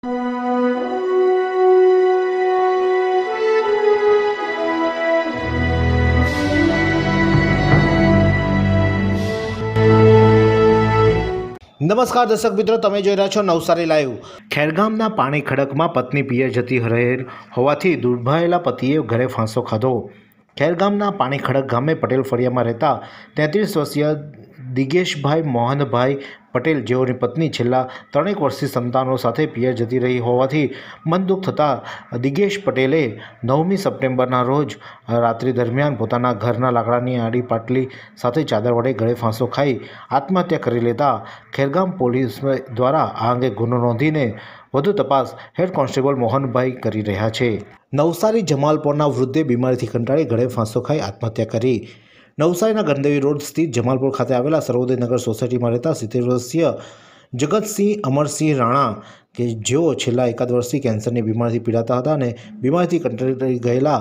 નમસ્કાર દર્શક મિત્રો તમે જોઈ રહ્યા છો નવસારી લાઈવ ખેરગામના પાણી ખડકમાં પત્ની પિયર જતી રહેર હોવાથી દુર્ભાયેલા પતિએ ઘરે ફાંસો ખાધો ખેરગામના પાણી ખડક ગામે પટેલ ફળિયામાં રહેતા તેત્રીસ વર્ષીય દિગેશભાઈ મોહનભાઈ પટેલ જેઓની પત્ની છેલ્લા ત્રણેક વર્ષથી સંતાનો સાથે પિયર જતી રહી હોવાથી મનદુખ થતાં દિગેશ પટેલે નવમી સપ્ટેમ્બરના રોજ રાત્રિ દરમિયાન પોતાના ઘરના લાકડાની આડી પાટલી સાથે ચાદર વડે ગળે ફાંસો ખાઈ આત્મહત્યા કરી લેતા ખેરગામ પોલીસ દ્વારા આ અંગે ગુનો નોંધીને વધુ તપાસ હેડ કોન્સ્ટેબલ મોહનભાઈ કરી રહ્યા છે નવસારી જમાલપોરના વૃદ્ધે બીમારીથી કંટાળી ગળે ફાંસો ખાઈ આત્મહત્યા કરી નવસારીના ગંદેવી રોડ સ્થિત જમાલપુર ખાતે આવેલા સર્વોદયનગર સોસાયટીમાં રહેતા સિત્તેર વર્ષીય જગતસિંહ અમરસિંહ રાણા કે જેઓ છેલ્લા એકાદ વર્ષથી કેન્સરની બીમારીથી પીડાતા હતા અને બીમારીથી કંટાળી ગયેલા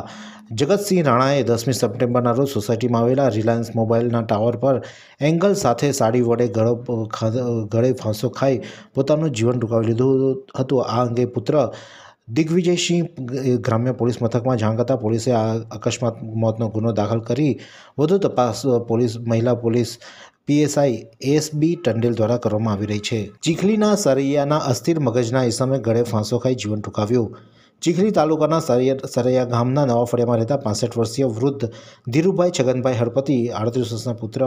જગતસિંહ રાણાએ દસમી સપ્ટેમ્બરના રોજ સોસાયટીમાં આવેલા રિલાયન્સ મોબાઈલના ટાવર પર એંગલ સાથે સાડી વડે ગળો ગળે ફાંસો ખાઈ પોતાનું જીવન ટૂંકાવી લીધું હતું આ અંગે પુત્ર દિગ્વિજયસિંહ ગ્રામ્ય પોલીસ મથકમાં જાણ પોલીસે આ અકસ્માત મોતનો ગુનો દાખલ કરી વધુ તપાસ પોલીસ મહિલા પોલીસ પીએસઆઈ એસબી ટંડેલ દ્વારા કરવામાં આવી રહી છે ચીખલીના સરૈયાના અસ્થિર મગજના ઇસમે ગળે ફાંસો ખાઈ જીવન ટૂંકાવ્યું ચીખલી તાલુકાના સરિયા સરૈયા ગામના નવા ફળિયામાં રહેતા પાસઠ વર્ષીય વૃદ્ધ ધીરુભાઈ છગનભાઈ હળપતિ આડત્રીસ વર્ષના પુત્ર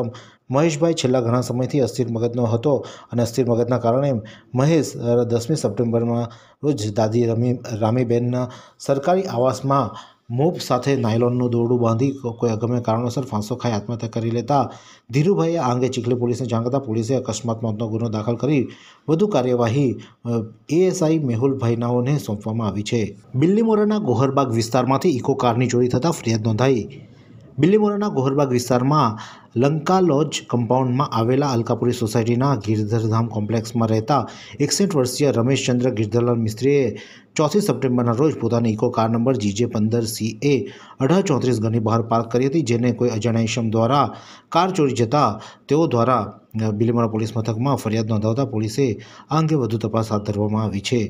મહેશભાઈ છેલ્લા ઘણા સમયથી અસ્થિર મગજનો હતો અને અસ્થિર મગજના કારણે મહેશ દસમી સપ્ટેમ્બરમાં રોજ દાદી રમી રામીબેનના સરકારી આવાસમાં મોપ સાથે નાયલોનનું દોરડું બાંધી કોઈ અગમ્ય કારણોસર ફાંસો ખાઈ આત્મહત્યા કરી લેતા ધીરુભાઈએ આ અંગે ચીખલી પોલીસને જાણ કરતા પોલીસે અકસ્માત મોતનો ગુનો દાખલ કરી વધુ કાર્યવાહી એએસઆઈ મેહુલભાઈ સોંપવામાં આવી છે બિલ્લીમોરાના ગોહરબાગ વિસ્તારમાંથી ઇકો કારની ચોરી થતાં ફરિયાદ નોંધાઈ બિલીમોરાના ગોહરબાગ વિસ્તારમાં લંકા લોજ કમ્પાઉન્ડમાં આવેલા અલકાપુરી સોસાયટીના ગીરધરધામ કોમ્પ્લેક્સમાં રહેતા એકસઠ વર્ષીય રમેશચંદ્ર ગિરધરલાલ મિસ્ત્રીએ ચોથી સપ્ટેમ્બરના રોજ પોતાની ઇકો કાર નંબર જીજે પંદર સી એ અઢાર ચોત્રીસ ગની બહાર પાર્ક કરી હતી જેને કોઈ અજાણ્યા દ્વારા કાર ચોરી જતા તેઓ દ્વારા બિલીમોરા પોલીસ મથકમાં ફરિયાદ નોંધાવતા પોલીસે આ અંગે વધુ તપાસ હાથ ધરવામાં આવી છે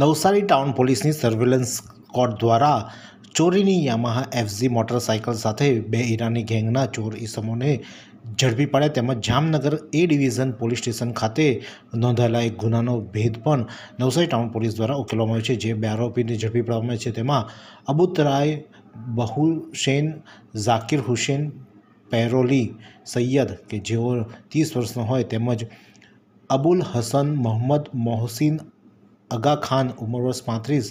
નવસારી ટાઉન પોલીસની સર્વેલન્સ કોર્ટ દ્વારા ચોરીની યામાહા એફઝી મોટરસાઇકલ સાથે બે ઈરાની ગેંગના ચોર ઇસમોને ઝડપી પાડ્યા તેમજ Jamnagar A division police station ખાતે નોંધાયેલા એક ગુનાનો ભેદ પણ નવસારી ટાઉન પોલીસ દ્વારા ઉકેલવામાં આવ્યો છે જે બે આરોપીને ઝડપી પડવામાં છે તેમાં અબુતરાય બહુસેન ઝાકિર હુસેન પેરોલી સૈયદ કે જેઓ ત્રીસ વર્ષનો હોય તેમજ અબુલ હસન મોહમ્મદ મોહસિન અગા ખાન ઉંમર વર્ષ પાંત્રીસ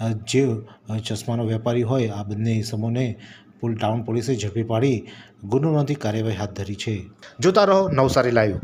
જે ચશ્માનો વેપારી હોય આ બંને ઇસમોને પુલ ટાઉન પોલીસે ઝડપી પાડી ગુનો નોંધી કાર્યવાહી હાથ ધરી છે જોતા રહો નવસારી લાઈવ